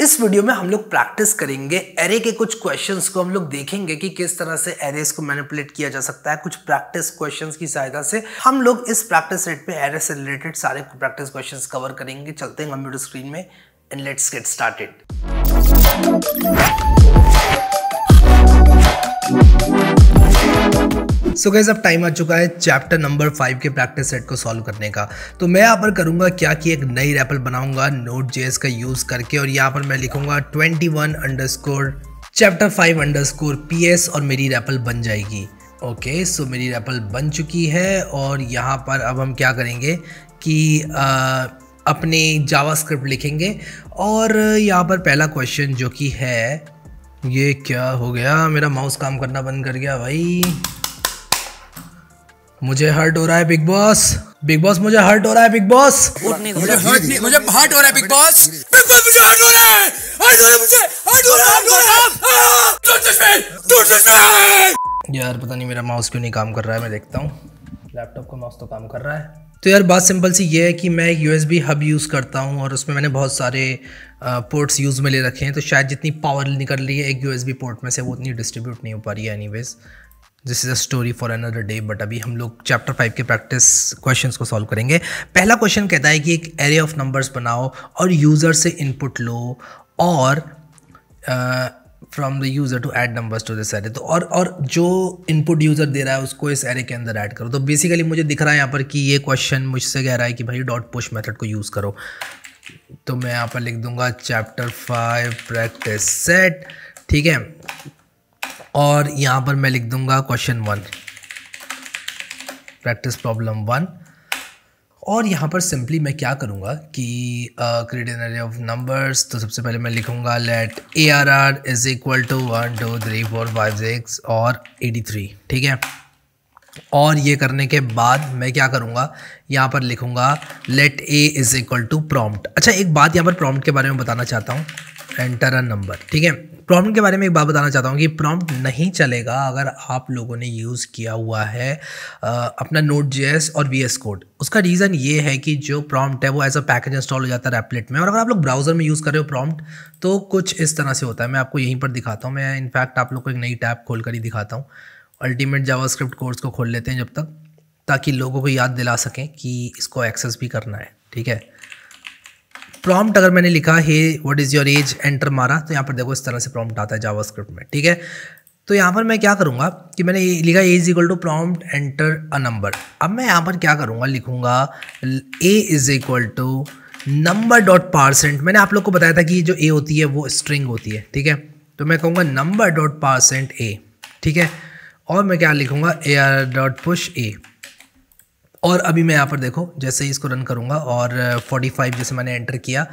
इस वीडियो में हम लोग प्रैक्टिस करेंगे एरे के कुछ क्वेश्चंस को हम लोग देखेंगे कि किस तरह से एरेस को मैनिपुलेट किया जा सकता है कुछ प्रैक्टिस क्वेश्चंस की सहायता से हम लोग इस प्रैक्टिस सेट पे एरे से रिलेटेड सारे प्रैक्टिस क्वेश्चंस कवर करेंगे चलते हैं कंप्यूटर स्क्रीन में and let's get started so guys अब टाइम आ चुका है चैप्टर नंबर फाइव के प्रैक्टिस सेट को सॉल्व करने का तो मैं यहाँ पर करूँगा क्या कि एक नई रैपल बनाऊँगा नोट जेस का यूज़ करके और यहाँ पर मैं लिखूँगा twenty one underscore chapter five underscore P S और मेरी रैपल बन जाएगी ओके okay, सो so मेरी रैपल बन चुकी है और यहाँ पर अब हम क्या करेंगे कि आ, अपने जावास्क्रिप्ट लिखेंगे और यहाँ पर पहला क्वेश्चन जो कि है ये क्या हो गया मेरा माउस काम करना बंद कर गया भाई मुझे हर्ट हो रहा है बिग बॉस बिग बॉस मुझे हर्ट हो रहा है बिग बॉस मुझे हर्ट हो रहा है बिग बॉस बिग बॉस मुझे हर्ट हो रहा है हर्ट हो रहा है मुझे हर्ट हो रहा है यार पता नहीं मेरा माउस क्यों नहीं काम कर रहा है मैं देखता हूँ लैपटॉप का माउस तो काम कर रहा है तो यार बात सिंपल सी ये है कि मैं एक यू हब यूज़ करता हूँ और उसमें मैंने बहुत सारे पोर्ट्स यूज़ में ले रखे हैं तो शायद जितनी पावर निकल रही है एक यू पोर्ट में से वो उतनी डिस्ट्रीब्यूट नहीं हो पा रही है वेज this is a story for another day but अभी हम लोग चैप्टर फाइव के प्रैक्टिस क्वेश्चंस को सॉल्व करेंगे पहला क्वेश्चन कहता है कि एक एरे ऑफ नंबर्स बनाओ और यूज़र से इनपुट लो और from the user to add numbers to this array तो और और जो इनपुट यूज़र दे रहा है उसको इस एरे के अंदर ऐड करो तो बेसिकली मुझे दिख रहा है यहाँ पर कि ये क्वेश्चन मुझसे कह रहा है कि भाई डॉट पुश मेथड को यूज़ करो तो मैं यहाँ पर लिख दूंगा चैप्टर फाइव प्रैक्टिस सेट ठीक है और यहाँ पर मैं लिख दूंगा question one practice problem one और यहाँ पर सिंपली मैं क्या करूँगा कि क्रिटेनरी ऑफ नंबर्स तो सबसे पहले मैं लिखूँगा let A R R is equal to one two three four five six और एटी थ्री ठीक है और ये करने के बाद मैं क्या करूँगा यहाँ पर लिखूँगा let A is equal to prompt अच्छा एक बात यहाँ पर प्रॉम्प्ट के बारे में बताना चाहता हूँ एंटर अ नंबर ठीक है प्रॉम्प्ट के बारे में एक बात बताना चाहता हूँ कि प्रॉम्प्ट नहीं चलेगा अगर आप लोगों ने यूज़ किया हुआ है आ, अपना नोट जे और वी कोड उसका रीज़न ये है कि जो प्रॉम्प्ट है वो एज अ पैकेज इंस्टॉल हो जाता है रैपलेट में और अगर आप लोग ब्राउज़र में यूज़ कर रहे हो प्रॉम्प्ट तो कुछ इस तरह से होता है मैं आपको यहीं पर दिखाता हूँ मैं इनफैक्ट आप लोग को एक नई टैब खोल कर ही दिखाता हूँ अल्टीमेट स्क्रिप्ट कोर्स को खोल लेते हैं जब तक ताकि लोगों को याद दिला सकें कि इसको एक्सेस भी करना है ठीक है प्रॉम्प्ट अगर मैंने लिखा hey what is your age enter मारा तो यहाँ पर देखो इस तरह से प्रॉम्प्ट आता है जावास्क्रिप्ट में ठीक है तो यहाँ पर मैं क्या करूँगा कि मैंने लिखा A is equal to prompt enter a number अब मैं यहाँ पर क्या करूँगा लिखूँगा A is equal to number dot parse int मैंने आप लोग को बताया था कि जो ए होती है वो स्ट्रिंग होती है ठीक है तो मैं कहूँगा नंबर डॉट पार्सेंट ए ठीक है और मैं क्या लिखूँगा A R dot push A और अभी मैं यहाँ पर देखो जैसे ही इसको रन करूँगा और 45 जैसे मैंने एंटर किया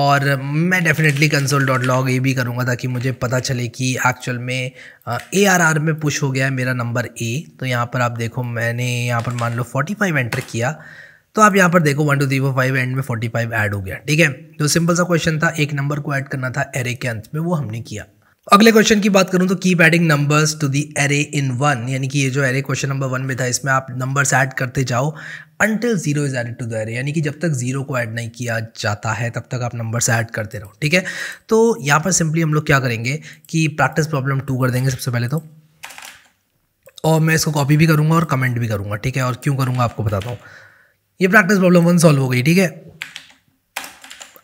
और मैं डेफिनेटली कंसोल डॉट लॉग ये भी करूँगा ताकि मुझे पता चले कि एक्चुअल में ए आर आर में पुश हो गया है मेरा नंबर ए तो यहाँ पर आप देखो मैंने यहाँ पर मान लो 45 एंटर किया तो आप यहाँ पर देखो one two three four five and में फोर्टी फाइव ऐड हो गया ठीक है तो सिंपल सा क्वेश्चन था एक नंबर को ऐड करना था एरे के अंत में वो हमने किया अगले क्वेश्चन की बात करूं तो keep adding numbers to the array in one यानी कि ये जो एरे क्वेश्चन नंबर वन में था इसमें आप नंबर्स ऐड करते जाओ until zero is added to the array यानी कि जब तक जीरो को ऐड नहीं किया जाता है तब तक आप नंबर्स ऐड करते रहो ठीक है तो यहाँ पर सिंपली हम लोग क्या करेंगे कि प्रैक्टिस प्रॉब्लम टू कर देंगे सबसे पहले तो और मैं इसको कॉपी भी करूँगा और कमेंट भी करूँगा ठीक है और क्यों करूँगा आपको बताता हूँ ये प्रैक्टिस प्रॉब्लम वन सॉल्व हो गई ठीक है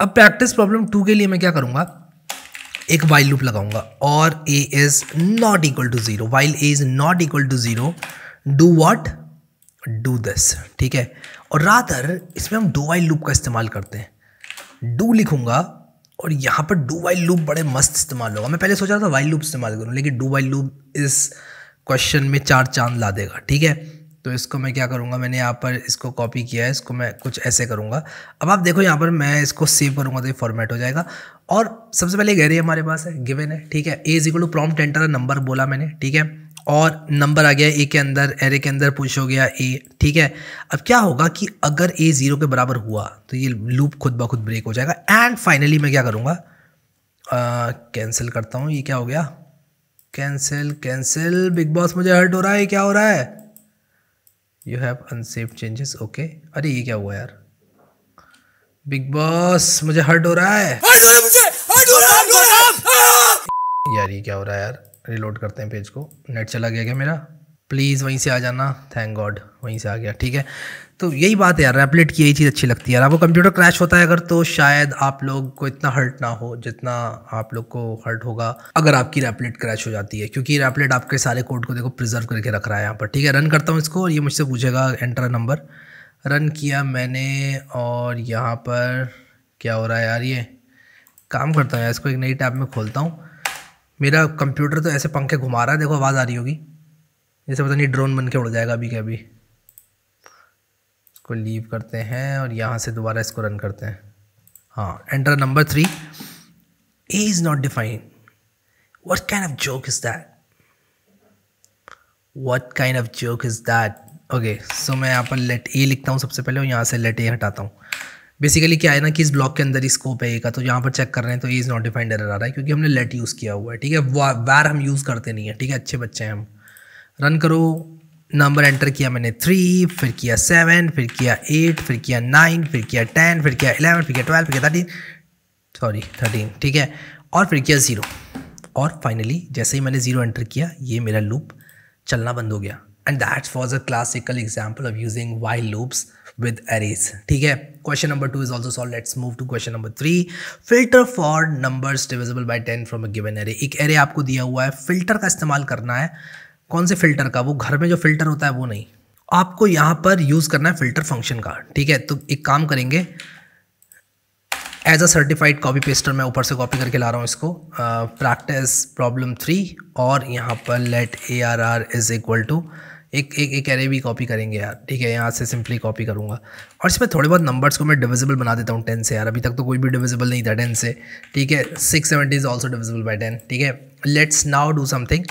अब प्रैक्टिस प्रॉब्लम टू के लिए मैं क्या करूँगा एक वाइल लूप लगाऊंगा और A is not equal to zero while A is not equal to zero do what do this ठीक है और रादर इसमें हम दो वाइल लूप का इस्तेमाल करते हैं डू लिखूंगा और यहाँ पर डू वाइल लूप बड़े मस्त इस्तेमाल होगा मैं पहले सोच रहा था वाइल लूप इस्तेमाल करूँ लेकिन डू वाइल लूप इस क्वेश्चन में चार चांद ला देगा ठीक है तो इसको मैं क्या करूँगा मैंने यहाँ पर इसको कॉपी किया है इसको मैं कुछ ऐसे करूँगा अब आप देखो यहाँ पर मैं इसको सेव करूँगा तो ये फॉर्मेट हो जाएगा और सबसे पहले गहरी हमारे पास है गिवन है ठीक है A is equal to prompt enter number बोला मैंने ठीक है और नंबर आ गया ए के अंदर एरे के अंदर पुश हो गया ए ठीक है अब क्या होगा कि अगर ए ज़ीरो के बराबर हुआ तो ये लूप खुद ब खुद ब्रेक हो जाएगा एंड फाइनली मैं क्या करूँगा कैंसिल करता हूँ ये क्या हो गया कैंसिल कैंसिल बिग बॉस मुझे हर्ट हो रहा है क्या हो रहा है you have unsaved changes okay अरे ये क्या हुआ यार बिग बॉस मुझे हर्ट हो रहा है यार ये क्या हो रहा है यार रिलोड करते हैं पेज को नेट चला गया क्या मेरा प्लीज़ वहीं से आ जाना थैंक गॉड वहीं से आ गया ठीक है तो यही बात है यार रैपलेट की यही चीज़ अच्छी लगती है यार आपको कंप्यूटर क्रैश होता है अगर तो शायद आप लोग को इतना हर्ट ना हो जितना आप लोग को हर्ट होगा अगर आपकी रैपलेट क्रैश हो जाती है क्योंकि रैपलेट आपके सारे कोड को देखो प्रिजर्व करके रख रहा है यहाँ पर ठीक है रन करता हूँ इसको और ये मुझसे पूछेगा एंट्रा नंबर रन किया मैंने और यहाँ पर क्या हो रहा है यार ये काम करता हूँ यार इसको एक नई टैब में खोलता हूँ मेरा कंप्यूटर तो ऐसे पंखे घुमा रहा है देखो आवाज़ आ रही होगी जैसे पता नहीं ड्रोन बन के उड़ जाएगा अभी के अभी इसको लीव करते हैं और यहाँ से दोबारा इसको रन करते हैं हाँ enter number three A is not define what kind of joke is that what kind of joke is that okay so मैं यहाँ पर लेट ए लिखता हूँ सबसे पहले और यहाँ से लेट ए हटाता हूँ बेसिकली क्या है ना कि इस ब्लॉक के अंदर ही स्कोप है ए का तो यहाँ पर चेक कर रहे हैं तो A is not defined error आ रहा है क्योंकि हमने लेट यूज़ किया हुआ है ठीक है वार हम यूज़ करते नहीं है ठीक है अच्छे बच्चे हैं हम रन करो नंबर एंटर किया मैंने थ्री फिर किया सेवन फिर किया एट फिर किया नाइन फिर किया टेन फिर किया इलेवन फिर किया ट्वेल्व फिर किया थर्टीन सॉरी थर्टीन ठीक है और फिर किया ज़ीरो और फाइनली जैसे ही मैंने ज़ीरो एंटर किया ये मेरा लूप चलना बंद हो गया and that's was a classical example of using while loops with arrays ठीक है question number two is also solve let's move to question number three filter for numbers divisible by ten from a given array एक array आपको दिया हुआ है filter का इस्तेमाल करना है कौन से फ़िल्टर का वो घर में जो फ़िल्टर होता है वो नहीं आपको यहाँ पर यूज़ करना है फ़िल्टर फंक्शन का ठीक है तो एक काम करेंगे as a certified copy paster मैं ऊपर से कॉपी करके ला रहा हूँ इसको प्रैक्टिस प्रॉब्लम थ्री और यहाँ पर let A R R is equal to एक एक एक एरे भी कॉपी करेंगे यार ठीक है यहाँ से सिंपली कॉपी करूँगा और इसमें थोड़े बहुत नंबर्स को मैं डिविजिबल बना देता हूँ टेन से यार अभी तक तो कोई भी डिविजिबल नहीं था टेन से ठीक है six seventy is also divisible by ten ठीक है let's now do something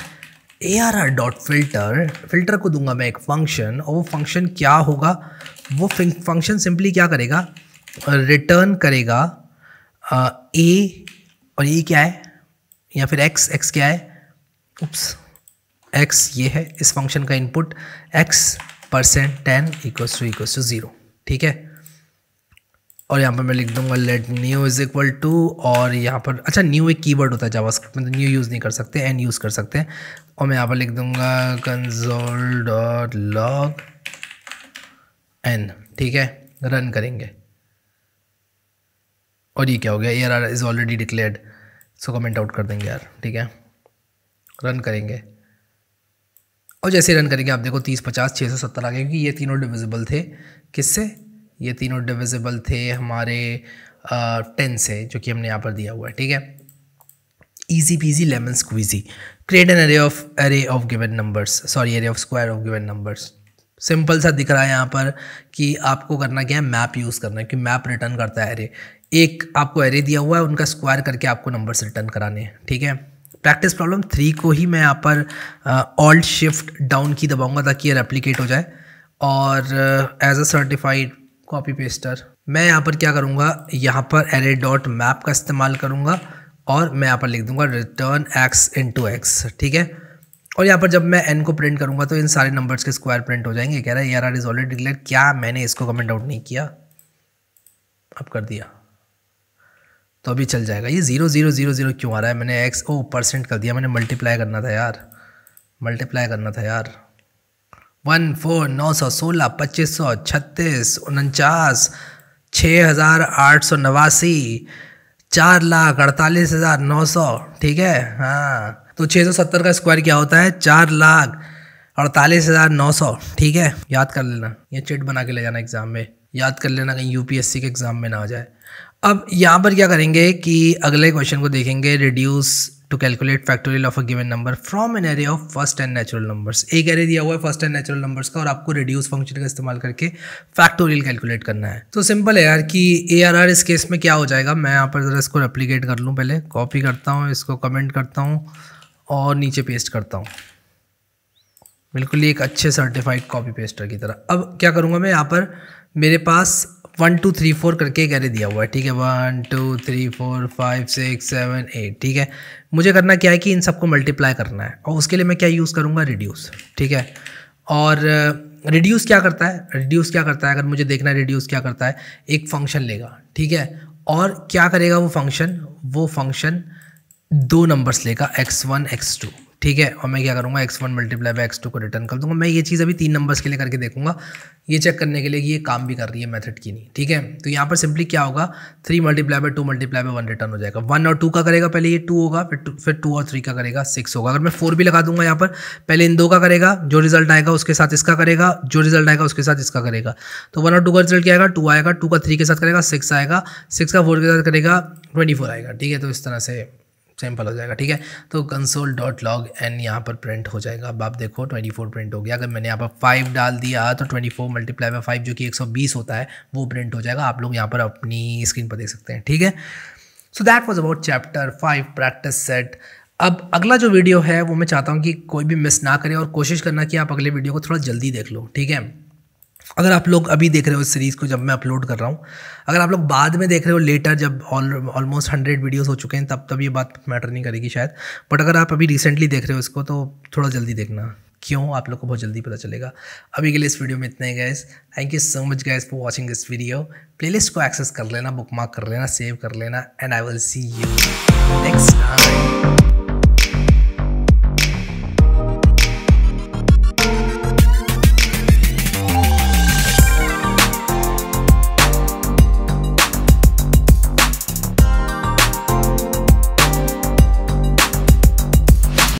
A R R dot filter filter को दूंगा मैं एक फंक्शन और वो फंक्शन क्या होगा वो फंक्शन सिंपली क्या करेगा रिटर्न करेगा ए और ये क्या है या फिर एक्स एक्स क्या है उप्स एक्स ये है इस फंक्शन का input X percent ten equal to equal to zero ठीक है और यहाँ पर मैं लिख दूंगा let new is equal to और यहाँ पर अच्छा न्यू एक कीवर्ड होता है जावास्क्रिप्ट में तो न्यू यूज़ नहीं कर सकते एंड यूज़ कर सकते हैं और मैं यहाँ पर लिख दूँगा कंजोल डॉट लॉग एन ठीक है रन करेंगे और ये क्या हो गया यार R is already declared so comment out कर देंगे यार ठीक है रन करेंगे और जैसे रन करेंगे आप देखो तीस पचास छः सौ सत्तर आ गए क्योंकि ये तीनों डिविजिबल थे किससे ये तीनों डिविजिबल थे हमारे टेन से जो कि हमने यहाँ पर दिया हुआ है ठीक है easy peasy lemon squeezy create an array of array of given numbers sorry array of square of given numbers simple सा दिख रहा है यहाँ पर कि आपको करना क्या है मैप यूज़ करना है क्योंकि मैप रिटर्न करता है अरे एक आपको अरे दिया हुआ है उनका स्क्वायर करके आपको नंबर्स रिटर्न कराने हैं ठीक है प्रैक्टिस प्रॉब्लम थ्री को ही मैं यहाँ पर ऑल्ट शिफ्ट डाउन की दबाऊंगा ताकि ये रेप्लिकेट हो जाए और as a certified copy paster मैं यहाँ पर क्या करूँगा यहाँ पर एरे डॉट मैप का इस्तेमाल करूँगा और मैं यहाँ पर लिख दूंगा रिटर्न एक्स टू एक्स ठीक है और यहाँ पर जब मैं एन को प्रिंट करूँगा तो इन सारे नंबर्स के स्क्वायर प्रिंट हो जाएंगे कह रहा है यार आर इज ऑलरेडी डिक्लेयर क्या मैंने इसको कमेंट आउट नहीं किया अब कर दिया तो अभी चल जाएगा ये ज़ीरो ज़ीरो ज़ीरो ज़ीरो क्यों आ रहा है मैंने एक्स ओ परसेंट कर दिया मैंने मल्टीप्लाई करना था यार मल्टीप्लाई करना था यार वन फोर नौ सौ सोलह पच्चीस सौ छत्तीस उनचास छः हज़ार आठ सौ नवासी चार लाख अड़तालीस हज़ार नौ सौ ठीक है हाँ तो छः सौ सत्तर का स्क्वायर क्या होता है चार लाख अड़तालीस हज़ार नौ सौ ठीक है याद कर लेना ये चिट बना के ले जाना एग्ज़ाम में याद कर लेना कहीं यूपीएससी के एग्ज़ाम में ना आ जाए अब यहाँ पर क्या करेंगे कि अगले क्वेश्चन को देखेंगे reduce to calculate factorial of a given number from an array of first n natural numbers एक एरे दिया हुआ है फर्स्ट एंड नेचुरल नंबर्स का और आपको रिड्यूस फंक्शन का इस्तेमाल करके फैक्टोरियल कैलकुलेट करना है तो सिंपल है यार कि ए आर आर इस केस में क्या हो जाएगा मैं यहाँ पर ज़रा इसको रेप्लीकेट कर लूँ पहले कॉपी करता हूँ इसको कमेंट करता हूँ और नीचे पेस्ट करता हूँ बिल्कुल ही एक अच्छे सर्टिफाइड कॉपी पेस्टर की तरह अब क्या करूँगा मैं यहाँ पर मेरे पास वन टू थ्री फोर करके एरे दिया हुआ है ठीक है one two three four five six seven eight ठीक है मुझे करना क्या है कि इन सबको मल्टीप्लाई करना है और उसके लिए मैं क्या यूज़ करूँगा रिड्यूस ठीक है और रिड्यूस uh, क्या करता है रिड्यूस क्या करता है अगर मुझे देखना है रिड्यूस क्या करता है एक फंक्शन लेगा ठीक है और क्या करेगा वो फंक्शन वो फंक्शन दो नंबर्स लेगा एक्स वन एक्स टू ठीक है और मैं क्या करूँगा x one multiply by x two को रिटर्न कर दूँगा मैं ये चीज़ अभी तीन नंबर्स के लिए करके देखूंगा ये चेक करने के लिए कि ये काम भी कर रही है मेथड की नहीं ठीक है तो यहाँ पर सिंपली क्या होगा three multiply by two multiply by one return हो जाएगा वन और टू का करेगा पहले ये टू होगा फिर फिर टू और थ्री का करेगा सिक्स होगा अगर मैं फोर भी लगा दूंगा यहाँ पर पहले इन दो का करेगा जो रिजल्ट आएगा उसके साथ इसका करेगा जो रिजल्ट आएगा उसके साथ इसका करेगा तो वन और टू का रिजल्ट क्या आएगा टू आएगा टू का थ्री के साथ करेगा सिक्स आएगा सिक्स का फोर के साथ करेगा ट्वेंटी फोर आएगा ठीक है तो इस तरह से सिंपल हो जाएगा ठीक है तो कंसोल डॉट लॉग एन यहाँ पर प्रिंट हो जाएगा अब आप देखो ट्वेंटी फोर प्रिंट हो गया अगर मैंने यहाँ पर फाइव डाल दिया तो twenty four multiply by five जो कि एक सौ बीस होता है वो प्रिंट हो जाएगा आप लोग यहाँ पर अपनी स्क्रीन पर देख सकते हैं ठीक है so that was about chapter five practice set अब अगला जो वीडियो है वो मैं चाहता हूँ कि कोई भी मिस ना करें और कोशिश करना कि आप अगले वीडियो को थोड़ा जल्दी देख लो ठीक है अगर आप लोग अभी देख रहे हो इस सीरीज़ को जब मैं अपलोड कर रहा हूँ अगर आप लोग बाद में देख रहे हो लेटर जब ऑलमोस्ट हंड्रेड वीडियोस हो चुके हैं तब तब ये बात मैटर नहीं करेगी शायद बट अगर आप अभी रिसेंटली देख रहे हो इसको तो थोड़ा जल्दी देखना क्यों आप लोग को बहुत जल्दी पता चलेगा अभी के लिए इस वीडियो में इतना ही guys thank you so much guys for watching this video playlist को एक्सेस कर लेना बुक मार्क कर लेना सेव कर लेना and I will see you next time